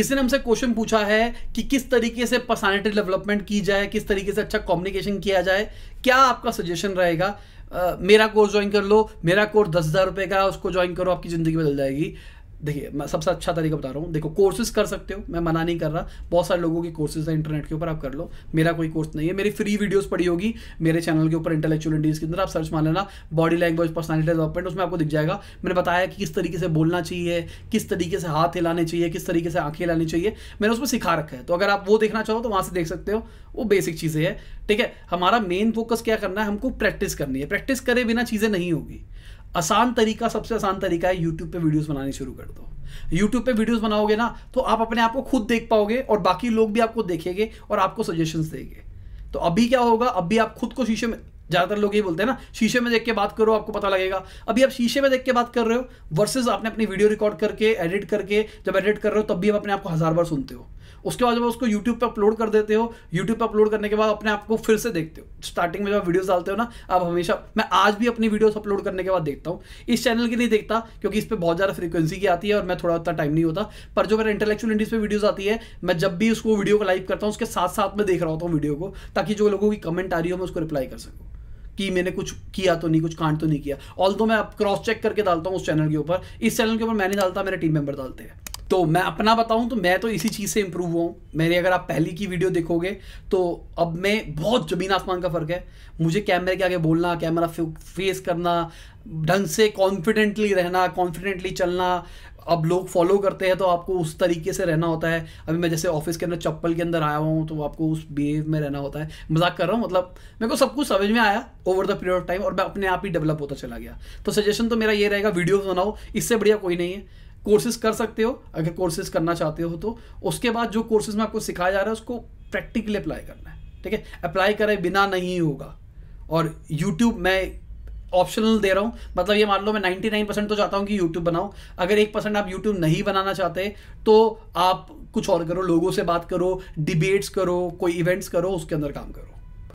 किसी ने हमसे क्वेश्चन पूछा है कि किस तरीके से पर्सनैलिटी डेवलपमेंट की जाए किस तरीके से अच्छा कम्युनिकेशन किया जाए क्या आपका सजेशन रहेगा मेरा कोर्स ज्वाइन कर लो मेरा कोर्स दस हज़ार रुपये का उसको ज्वाइन करो आपकी ज़िंदगी बदल जाएगी देखिए मैं सबसे अच्छा तरीका बता रहा हूँ देखो कोर्सेज कर सकते हो मैं मना नहीं कर रहा बहुत सारे लोगों की कोर्सेज है इंटरनेट के ऊपर आप कर लो मेरा कोई कोर्स नहीं है मेरी फ्री वीडियोस पड़ी होगी मेरे चैनल के ऊपर इंटेलेक्चुअल इंडीज के अंदर आप सर्च मान लेना बॉडी लैंग्वेज पर्सनलिटी डेवलपमेंट उसमें आपको दिख जाएगा मैंने बताया कि किस तरीके से बोलना चाहिए किस तरीके से हाथ हिलाने चाहिए किस तरीके से आँखें हिलानी चाहिए मैंने उसमें सिखा रखा है तो अगर आप वो देखना चाहो तो वहाँ से देख सकते हो वो बेसिक चीज़ें हैं ठीक है हमारा मेन फोकस क्या करना है हमको प्रैक्टिस करनी है प्रैक्टिस करे बिना चीज़ें नहीं होगी आसान तरीका सबसे आसान तरीका है यूट्यूब पे वीडियोस बनानी शुरू कर दो यूट्यूब पे वीडियोस बनाओगे ना तो आप अपने आप को खुद देख पाओगे और बाकी लोग भी आपको देखेंगे और आपको सजेशंस देंगे तो अभी क्या होगा अभी आप खुद को शीशे में ज़्यादातर लोग ये बोलते हैं ना शीशे में देख के बात करो आपको पता लगेगा अभी आप शीशे में देख के बात कर रहे हो वर्सेज आपने अपनी वीडियो रिकॉर्ड करके एडिट करके जब एडिट कर रहे हो तब भी आप अपने आपको हज़ार बार सुनते हो उसके बाद जब उसको यूट्यूब पर अपलोड कर देते हो यूट्यूब पर अपलोड करने के बाद अपने आप को फिर से देखते हो स्टार्टिंग में जब वीडियोस डालते हो ना आप हमेशा मैं आज भी अपनी वीडियोस अपलोड करने के बाद देखता हूँ इस चैनल की नहीं देखता क्योंकि इस पर बहुत ज़्यादा फ्रीक्वेंसी की आती है और मैं थोड़ा उतना टाइम नहीं होता पर जो मेरा इंटेलेक्चुअल इंडीज पर वीडियोज़ आती है मैं जब भी उसको वीडियो को लाइव करता हूँ उसके साथ साथ में देख रहा होता हूँ वीडियो को ताकि जो लोगों की कमेंट आ रही हो मैं उसको रिप्लाई कर सकूँ कि मैंने कुछ किया तो नहीं कुछ कांड तो नहीं किया ऑल तो मैं अब क्रॉस चेक करके डालता हूँ उस चैनल के ऊपर इस चैनल के ऊपर मैं नहीं डालता मेरे टीम मेंबर डालते हैं तो मैं अपना बताऊं तो मैं तो इसी चीज़ से इम्प्रूव हुआ मेरी अगर आप पहली की वीडियो देखोगे तो अब मैं बहुत जमीन आसमान का फ़र्क है मुझे कैमरे के आगे बोलना कैमरा फेस करना ढंग से कॉन्फिडेंटली रहना कॉन्फिडेंटली चलना अब लोग फॉलो करते हैं तो आपको उस तरीके से रहना होता है अभी मैं जैसे ऑफिस के अंदर चप्पल के अंदर आया हूँ तो आपको उस बिहेव में रहना होता है मजाक कर रहा हूँ मतलब मेरे को सब कुछ समझ में आया over the period of time और मैं अपने आप ही डेवलप होता चला गया तो सजेशन तो मेरा ये रहेगा वीडियो बनाओ इससे बढ़िया कोई नहीं है कोर्सेज कर सकते हो अगर कोर्सेज करना चाहते हो तो उसके बाद जो कोर्सेज में आपको सिखाया जा रहा है उसको प्रैक्टिकली अप्लाई करना है ठीक है अप्लाई करे बिना नहीं होगा और यूट्यूब मैं ऑप्शनल दे रहा हूँ मतलब ये मान लो मैं 99 परसेंट तो चाहता हूँ कि यूट्यूब बनाओ अगर एक परसेंट आप यूट्यूब नहीं बनाना चाहते तो आप कुछ और करो लोगों से बात करो डिबेट्स करो कोई इवेंट्स करो उसके अंदर काम करो